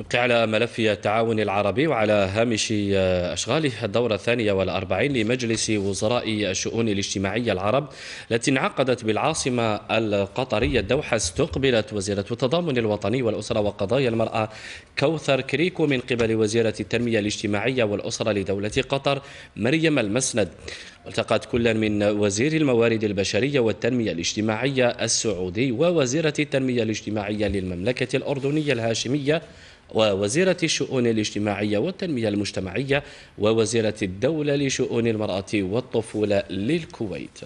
نبقي على ملف التعاون العربي وعلى هامش آه، أشغاله الدورة الثانية والأربعين لمجلس وزراء الشؤون الاجتماعية العرب التي انعقدت بالعاصمة القطرية الدوحة استقبلت وزيرة التضامن الوطني والأسرة وقضايا المرأة كوثر كريكو من قبل وزيرة التنمية الاجتماعية والأسرة لدولة قطر مريم المسند والتقت كل من وزير الموارد البشرية والتنمية الاجتماعية السعودي ووزيرة التنمية الاجتماعية للمملكة الأردنية الهاشمية ووزيرة الشؤون الاجتماعية والتنمية المجتمعية ووزيرة الدولة لشؤون المرأة والطفولة للكويت